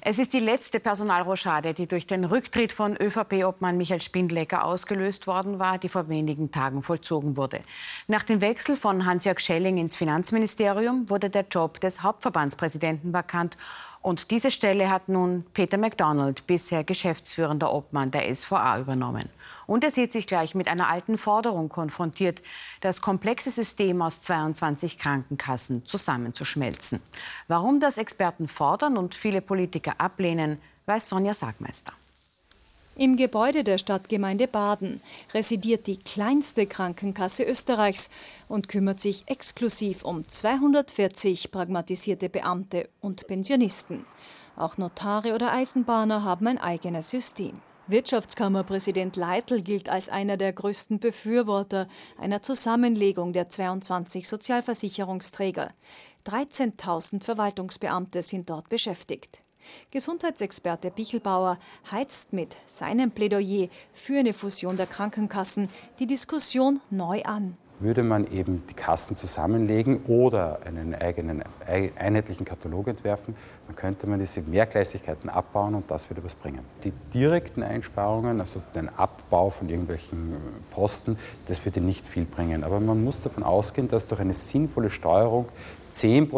Es ist die letzte Personalrochade, die durch den Rücktritt von ÖVP-Obmann Michael Spindlecker ausgelöst worden war, die vor wenigen Tagen vollzogen wurde. Nach dem Wechsel von Hans-Jörg Schelling ins Finanzministerium wurde der Job des Hauptverbandspräsidenten vakant und diese Stelle hat nun Peter MacDonald, bisher geschäftsführender Obmann der SVA, übernommen. Und er sieht sich gleich mit einer alten Forderung konfrontiert, das komplexe System aus 22 Krankenkassen zusammenzuschmelzen. Warum das Experten fordern und viele Politiker ablehnen, weiß Sonja Sagmeister. Im Gebäude der Stadtgemeinde Baden residiert die kleinste Krankenkasse Österreichs und kümmert sich exklusiv um 240 pragmatisierte Beamte und Pensionisten. Auch Notare oder Eisenbahner haben ein eigenes System. Wirtschaftskammerpräsident Leitl gilt als einer der größten Befürworter einer Zusammenlegung der 22 Sozialversicherungsträger. 13.000 Verwaltungsbeamte sind dort beschäftigt. Gesundheitsexperte Bichelbauer heizt mit seinem Plädoyer für eine Fusion der Krankenkassen die Diskussion neu an. Würde man eben die Kassen zusammenlegen oder einen eigenen einheitlichen Katalog entwerfen, dann könnte man diese Mehrgleisigkeiten abbauen und das würde was bringen. Die direkten Einsparungen, also den Abbau von irgendwelchen Posten, das würde nicht viel bringen. Aber man muss davon ausgehen, dass durch eine sinnvolle Steuerung 10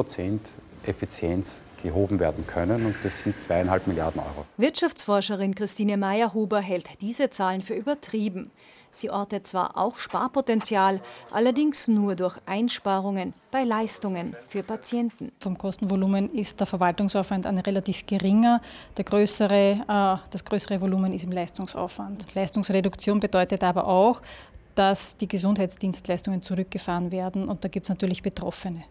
Effizienz gehoben werden können. Und das sind zweieinhalb Milliarden Euro. Wirtschaftsforscherin Christine Meyer-Huber hält diese Zahlen für übertrieben. Sie ortet zwar auch Sparpotenzial, allerdings nur durch Einsparungen bei Leistungen für Patienten. Vom Kostenvolumen ist der Verwaltungsaufwand ein relativ geringer. Größere, äh, das größere Volumen ist im Leistungsaufwand. Leistungsreduktion bedeutet aber auch, dass die Gesundheitsdienstleistungen zurückgefahren werden. Und da gibt es natürlich Betroffene.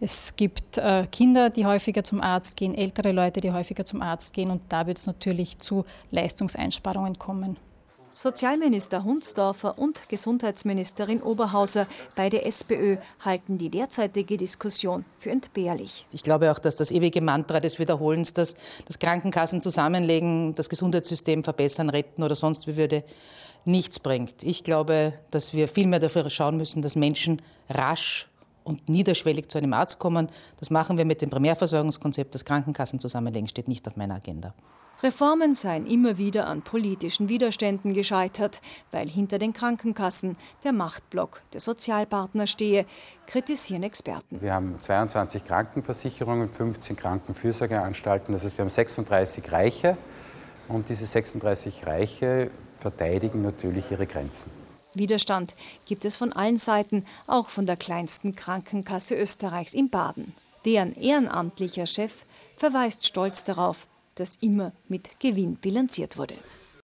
Es gibt äh, Kinder, die häufiger zum Arzt gehen, ältere Leute, die häufiger zum Arzt gehen und da wird es natürlich zu Leistungseinsparungen kommen. Sozialminister Hundsdorfer und Gesundheitsministerin Oberhauser, beide SPÖ, halten die derzeitige Diskussion für entbehrlich. Ich glaube auch, dass das ewige Mantra des Wiederholens, dass das Krankenkassen zusammenlegen, das Gesundheitssystem verbessern, retten oder sonst wie würde, nichts bringt. Ich glaube, dass wir vielmehr dafür schauen müssen, dass Menschen rasch und niederschwellig zu einem Arzt kommen. Das machen wir mit dem Primärversorgungskonzept, das Krankenkassen zusammenlegen, steht nicht auf meiner Agenda. Reformen seien immer wieder an politischen Widerständen gescheitert, weil hinter den Krankenkassen der Machtblock der Sozialpartner stehe, kritisieren Experten. Wir haben 22 Krankenversicherungen, 15 Krankenfürsorgeanstalten, das heißt wir haben 36 Reiche und diese 36 Reiche verteidigen natürlich ihre Grenzen. Widerstand gibt es von allen Seiten, auch von der kleinsten Krankenkasse Österreichs in Baden. Deren ehrenamtlicher Chef verweist stolz darauf, dass immer mit Gewinn bilanziert wurde.